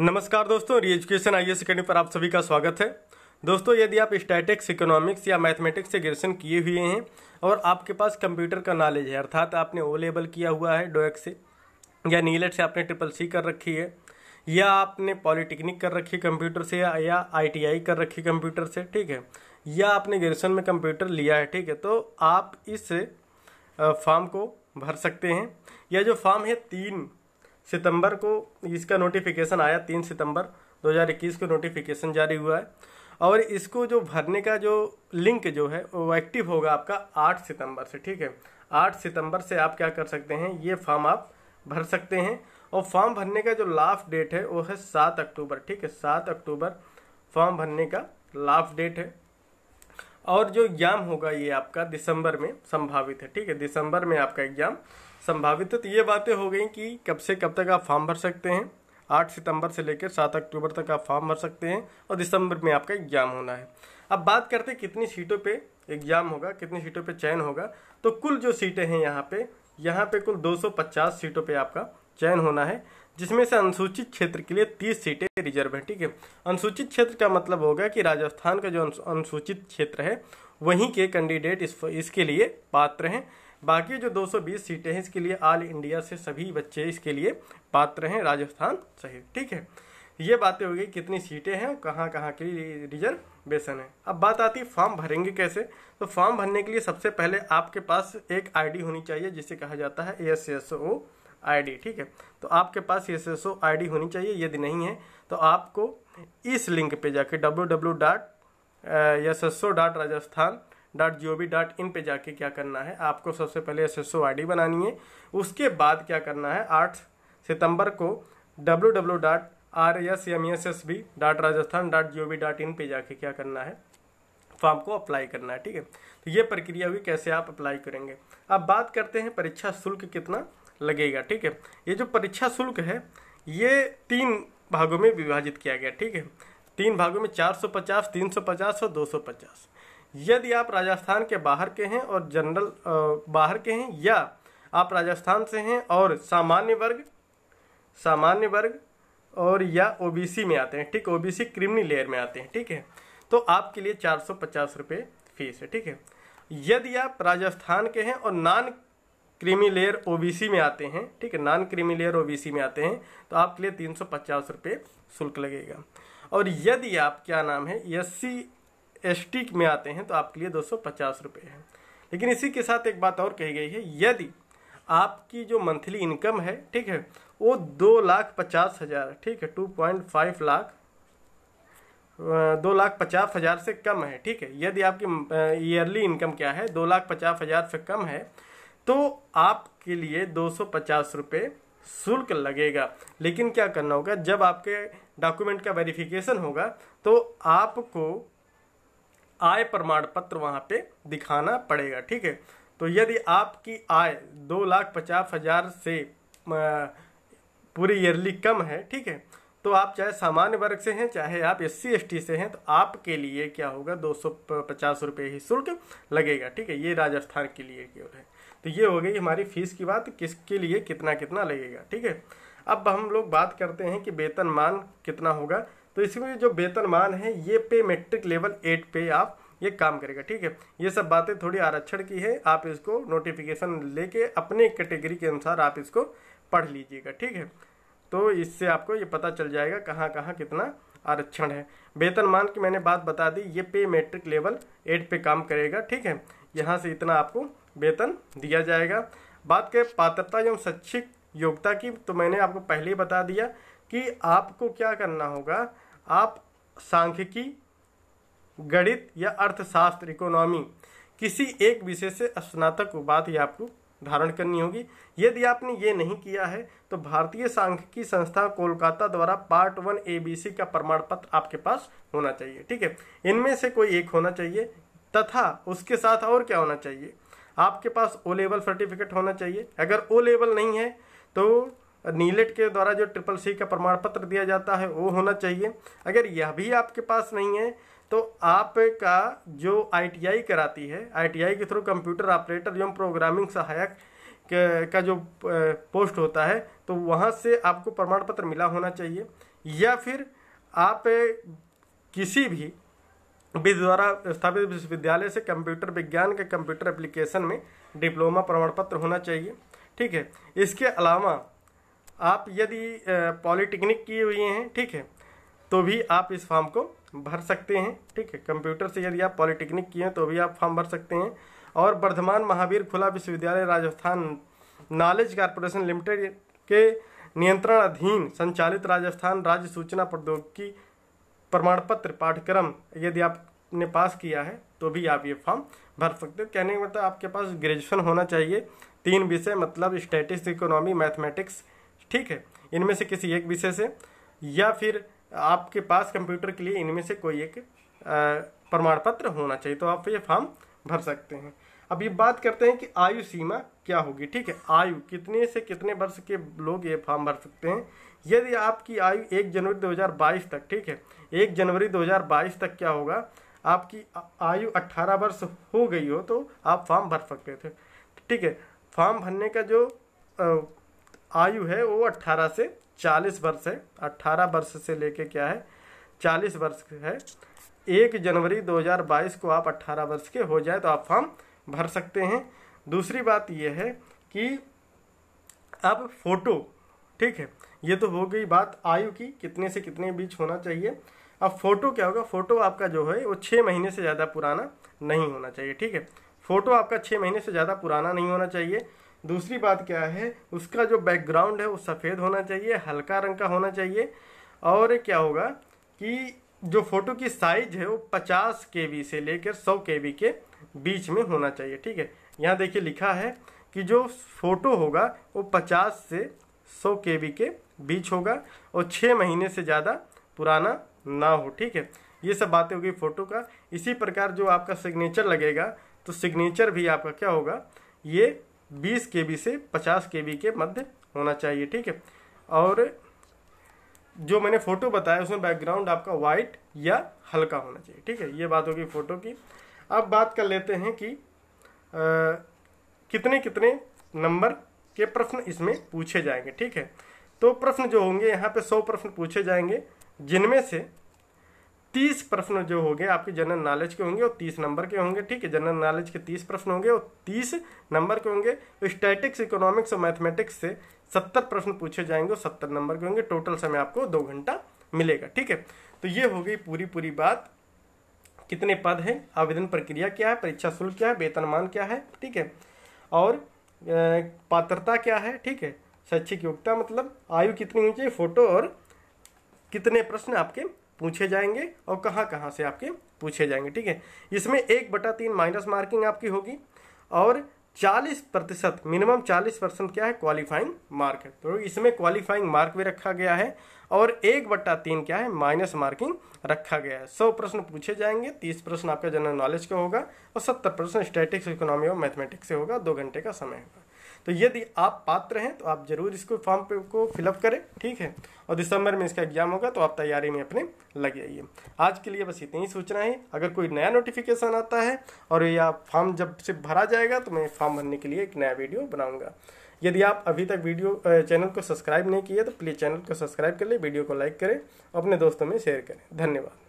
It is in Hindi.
नमस्कार दोस्तों री एजुकेशन आई एस पर आप सभी का स्वागत है दोस्तों यदि आप स्टैटिक्स इकोनॉमिक्स या मैथमेटिक्स से ग्रेजुएशन किए हुए हैं और आपके पास कंप्यूटर का नॉलेज है अर्थात आपने ओ लेवल किया हुआ है डोएक से या नीलेट से आपने ट्रिपल सी कर रखी है या आपने पॉलिटेक्निक कर रखी कंप्यूटर से या आई कर रखी कंप्यूटर से ठीक है या आपने ग्रेजुएशन में कंप्यूटर लिया है ठीक है तो आप इस फॉर्म को भर सकते हैं यह जो फॉर्म है तीन सितंबर को इसका नोटिफिकेशन आया तीन सितंबर 2021 को नोटिफिकेशन जारी हुआ है और इसको जो भरने का जो लिंक जो है वो एक्टिव होगा आपका आठ सितंबर से ठीक है आठ सितंबर से आप क्या कर सकते हैं ये फॉर्म आप भर सकते हैं और फॉर्म भरने का जो लास्ट डेट है वो है सात अक्टूबर ठीक है सात अक्टूबर फॉर्म भरने का लास्ट डेट है और जो एग्ज़ाम होगा ये आपका दिसंबर में संभावित है ठीक है दिसंबर में आपका एग्ज़ाम संभावित तो ये बातें हो गई कि कब से कब तक आप फॉर्म भर सकते हैं आठ सितंबर से लेकर सात अक्टूबर तक आप फॉर्म भर सकते हैं और दिसंबर में आपका एग्ज़ाम होना है अब बात करते हैं कितनी सीटों पे एग्ज़ाम होगा कितनी सीटों पे चयन होगा तो कुल जो सीटें हैं यहाँ पे यहाँ पे कुल 250 सीटों पे आपका चयन होना है जिसमें से अनुसूचित क्षेत्र के लिए 30 सीटें रिजर्व हैं ठीक है अनुसूचित क्षेत्र का मतलब होगा कि राजस्थान का जो अनुसूचित क्षेत्र है वहीं के कैंडिडेट इस इसके लिए पात्र हैं बाकी जो 220 सीटें हैं इसके लिए ऑल इंडिया से सभी बच्चे इसके लिए पात्र हैं राजस्थान सहित ठीक है ये बातें हो गई कितनी सीटें हैं कहाँ कहाँ के रिजर्वेशन है अब बात आती है फॉर्म भरेंगे कैसे तो फॉर्म भरने के लिए सबसे पहले आपके पास एक आईडी होनी चाहिए जिसे कहा जाता है एस एस ओ आई ठीक है तो आपके पास एस एस ओ आई होनी चाहिए यदि नहीं है तो आपको इस लिंक पे जाके W W dot S S O dot Rajasthan dot G O V dot in पर जाके क्या करना है आपको सबसे पहले S S O I D बनानी है उसके बाद क्या करना है आठ सितंबर को W W dot R S M S S B dot Rajasthan dot G O V dot in पर जाके क्या करना है फॉर्म को अप्लाई करना है ठीक है तो ये प्रक्रिया हुई कैसे आप अप्लाई करेंगे अब बात करते हैं परीक्षा शुल्क कितना लगेगा ठीक है ये जो परीक्षा शुल्क है ये तीन भागों में विभाजित किया गया ठीक है तीन भागों में 450, 350 और 250 यदि आप राजस्थान के बाहर के हैं और जनरल बाहर के हैं या आप राजस्थान से हैं और सामान्य वर्ग सामान्य वर्ग और या ओबीसी में आते हैं ठीक ओबीसी क्रिमिनल लेयर में आते हैं ठीक है तो आपके लिए चार सौ पचास रुपये फीस है ठीक है यदि आप राजस्थान के हैं और नॉन क्रीमी लेयर ओबीसी में आते हैं ठीक है नॉन क्रीमी लेयर ओबीसी में आते हैं तो आपके लिए तीन सौ पचास शुल्क लगेगा और यदि आप क्या नाम है एस सी एस टी में आते हैं तो आपके लिए दो सौ पचास रुपये है लेकिन इसी के साथ एक बात और कही गई है यदि आपकी जो मंथली इनकम है ठीक है वो दो लाख पचास हज़ार ठीक है टू पॉइंट फाइव लाख दो लाख पचास हज़ार से कम है ठीक है यदि आपकी ईयरली इनकम क्या है दो लाख पचास हज़ार से कम है तो आपके लिए दो सौ पचास रुपये शुल्क लगेगा लेकिन क्या करना होगा जब आपके डॉक्यूमेंट का वेरिफिकेशन होगा तो आपको आय प्रमाण पत्र वहाँ पे दिखाना पड़ेगा ठीक है तो यदि आपकी आय दो लाख पचास हज़ार से पूरी ईयरली कम है ठीक है तो आप चाहे सामान्य वर्ग से हैं चाहे आप एस सी एस टी से हैं तो आपके लिए क्या होगा दो सौ पचास रुपये ही शुल्क लगेगा ठीक है ये राजस्थान के लिए केवल है तो ये हो गई हमारी फीस की बात किसके लिए कितना कितना लगेगा ठीक है अब हम लोग बात करते हैं कि वेतन मान कितना होगा तो इसमें जो मान है ये पे मेट्रिक लेवल एट पे आप ये काम करेगा ठीक है ये सब बातें थोड़ी आरक्षण की है आप इसको नोटिफिकेशन लेके अपने कैटेगरी के अनुसार आप इसको पढ़ लीजिएगा ठीक है तो इससे आपको ये पता चल जाएगा कहाँ कहाँ कितना आरक्षण है वेतन मान की मैंने बात बता दी ये पे मेट्रिक लेवल एट पे काम करेगा ठीक है यहाँ से इतना आपको वेतन दिया जाएगा बात करें पात्रता एवं शैक्षिक योग्यता की तो मैंने आपको पहले ही बता दिया कि आपको क्या करना होगा आप सांख्यिकी गणित या अर्थशास्त्र इकोनॉमी किसी एक विषय से स्नातक बात ही आपको धारण करनी होगी यदि आपने ये नहीं किया है तो भारतीय सांख्यिकी संस्था कोलकाता द्वारा पार्ट वन एबीसी का प्रमाण पत्र आपके पास होना चाहिए ठीक है इनमें से कोई एक होना चाहिए तथा उसके साथ और क्या होना चाहिए आपके पास ओ लेवल सर्टिफिकेट होना चाहिए अगर ओ लेवल नहीं है तो नीलेट के द्वारा जो ट्रिपल सी का प्रमाण पत्र दिया जाता है वो होना चाहिए अगर यह भी आपके पास नहीं है तो आपका जो आईटीआई कराती है आईटीआई के थ्रू कंप्यूटर ऑपरेटर एवं प्रोग्रामिंग सहायक का जो पोस्ट होता है तो वहाँ से आपको प्रमाण पत्र मिला होना चाहिए या फिर आप किसी भी विधि द्वारा स्थापित विश्वविद्यालय से कंप्यूटर विज्ञान के कंप्यूटर एप्लीकेशन में डिप्लोमा प्रमाण पत्र होना चाहिए ठीक है इसके अलावा आप यदि पॉलिटेक्निक किए हुए हैं ठीक है तो भी आप इस फॉर्म को भर सकते हैं ठीक है कंप्यूटर से यदि आप पॉलिटेक्निक किए हैं तो भी आप फॉर्म भर सकते हैं और वर्धमान महावीर खुला विश्वविद्यालय राजस्थान नॉलेज कॉरपोरेशन लिमिटेड के नियंत्रण अधीन संचालित राजस्थान राज्य सूचना प्रौद्योगिकी प्रमाण पत्र पाठ्यक्रम यदि आपने पास किया है तो भी आप ये फॉर्म भर सकते हो कहने का मतलब आपके पास ग्रेजुएशन होना चाहिए तीन विषय मतलब स्टेटिक्स इकोनॉमी मैथमेटिक्स ठीक है इनमें से किसी एक विषय से या फिर आपके पास कंप्यूटर के लिए इनमें से कोई एक प्रमाण पत्र होना चाहिए तो आप ये फॉर्म भर सकते हैं अब ये बात करते हैं कि आयु सीमा क्या होगी ठीक है आयु कितने से कितने वर्ष के लोग ये फॉर्म भर सकते हैं यदि आपकी आयु एक जनवरी 2022 तक ठीक है एक जनवरी 2022 तक क्या होगा आपकी आयु 18 वर्ष हो गई हो तो आप फॉर्म भर सकते थे ठीक है फॉर्म भरने का जो आयु है वो 18 से 40 वर्ष है 18 वर्ष से लेके क्या है 40 वर्ष है एक जनवरी 2022 को आप 18 वर्ष के हो जाए तो आप फॉर्म भर सकते हैं दूसरी बात यह है कि अब फोटो ठीक है ये तो हो गई बात आयु की कितने से कितने बीच होना चाहिए अब फोटो क्या होगा फोटो आपका जो है वो छः महीने से ज़्यादा पुराना नहीं होना चाहिए ठीक है फोटो आपका छः महीने से ज़्यादा पुराना नहीं होना चाहिए दूसरी बात क्या है उसका जो बैकग्राउंड है वो सफ़ेद होना चाहिए हल्का रंग का होना चाहिए और क्या होगा कि जो फ़ोटो की साइज है वो पचास के से लेकर सौ के के बीच में होना चाहिए ठीक है यहाँ देखिए लिखा है कि जो फ़ोटो होगा वो पचास से सौ के बी के बीच होगा और छः महीने से ज़्यादा पुराना ना हो ठीक है ये सब बातें होगी फ़ोटो का इसी प्रकार जो आपका सिग्नेचर लगेगा तो सिग्नेचर भी आपका क्या होगा ये 20 के बी से 50 के बी के मध्य होना चाहिए ठीक है और जो मैंने फ़ोटो बताया उसमें बैकग्राउंड आपका वाइट या हल्का होना चाहिए ठीक है ये बात होगी फ़ोटो की अब बात कर लेते हैं कि आ, कितने कितने नंबर के प्रश्न इसमें पूछे जाएंगे ठीक है तो प्रश्न जो होंगे यहाँ पे सौ प्रश्न पूछे जाएंगे जिनमें से तीस प्रश्न जो होंगे आपके जनरल नॉलेज के होंगे और तीस नंबर के होंगे ठीक है जनरल नॉलेज के तीस प्रश्न होंगे और तीस नंबर के होंगे स्टैटिक्स इकोनॉमिक्स और मैथमेटिक्स से सत्तर प्रश्न पूछे जाएंगे और सत्तर नंबर के होंगे टोटल समय आपको दो घंटा मिलेगा ठीक है तो ये हो गई पूरी पूरी बात कितने पद हैं आवेदन प्रक्रिया क्या है परीक्षा शुल्क क्या है वेतनमान क्या है ठीक है और पात्रता क्या है ठीक है शैक्षिक योग्यता मतलब आयु कितनी होनी चाहिए फोटो और कितने प्रश्न आपके पूछे जाएंगे और कहाँ कहाँ से आपके पूछे जाएंगे ठीक है इसमें एक बटा तीन माइनस मार्किंग आपकी होगी और चालीस प्रतिशत मिनिमम चालीस परसेंट क्या है क्वालिफाइंग मार्क है तो इसमें क्वालिफाइंग मार्क भी रखा गया है और एक बट्टा तीन क्या है माइनस मार्किंग रखा गया है सौ प्रश्न पूछे जाएंगे तीस प्रश्न आपका जनरल नॉलेज का होगा और सत्तर प्रश्न स्टैटिक्स इकोनॉमी और मैथमेटिक्स से होगा दो घंटे का समय होगा तो यदि आप पात्र हैं तो आप जरूर इसको फॉर्म को फिलअप करें ठीक है और दिसंबर में इसका एग्जाम होगा तो आप तैयारी में अपने लग जाइए आज के लिए बस इतनी ही सूचना है अगर कोई नया नोटिफिकेशन आता है और यह फॉर्म जब से भरा जाएगा तो मैं फॉर्म भरने के लिए एक नया वीडियो बनाऊँगा यदि आप अभी तक वीडियो चैनल को सब्सक्राइब नहीं किया तो प्लीज़ चैनल को सब्सक्राइब कर लें वीडियो को लाइक करें और अपने दोस्तों में शेयर करें धन्यवाद